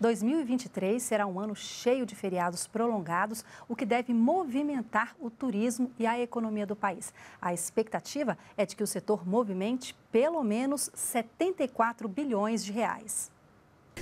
2023 será um ano cheio de feriados prolongados, o que deve movimentar o turismo e a economia do país. A expectativa é de que o setor movimente pelo menos 74 bilhões de reais.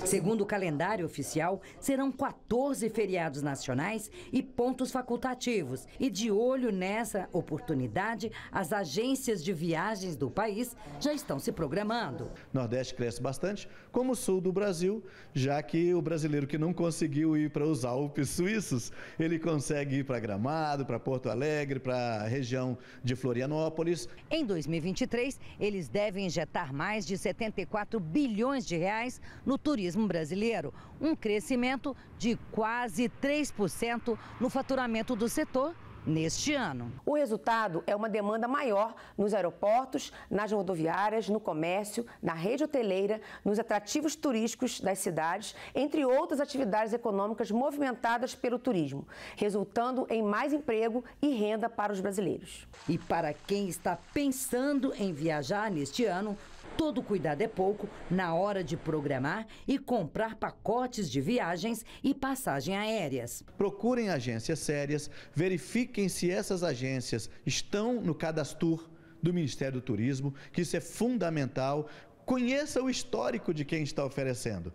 Segundo o calendário oficial, serão 14 feriados nacionais e pontos facultativos. E de olho nessa oportunidade, as agências de viagens do país já estão se programando. Nordeste cresce bastante, como o sul do Brasil, já que o brasileiro que não conseguiu ir para os Alpes suíços, ele consegue ir para Gramado, para Porto Alegre, para a região de Florianópolis. Em 2023, eles devem injetar mais de 74 bilhões de reais no turismo turismo brasileiro, um crescimento de quase 3% no faturamento do setor neste ano. O resultado é uma demanda maior nos aeroportos, nas rodoviárias, no comércio, na rede hoteleira, nos atrativos turísticos das cidades, entre outras atividades econômicas movimentadas pelo turismo, resultando em mais emprego e renda para os brasileiros. E para quem está pensando em viajar neste ano, Todo cuidado é pouco na hora de programar e comprar pacotes de viagens e passagem aéreas. Procurem agências sérias, verifiquem se essas agências estão no cadastro do Ministério do Turismo, que isso é fundamental. Conheça o histórico de quem está oferecendo.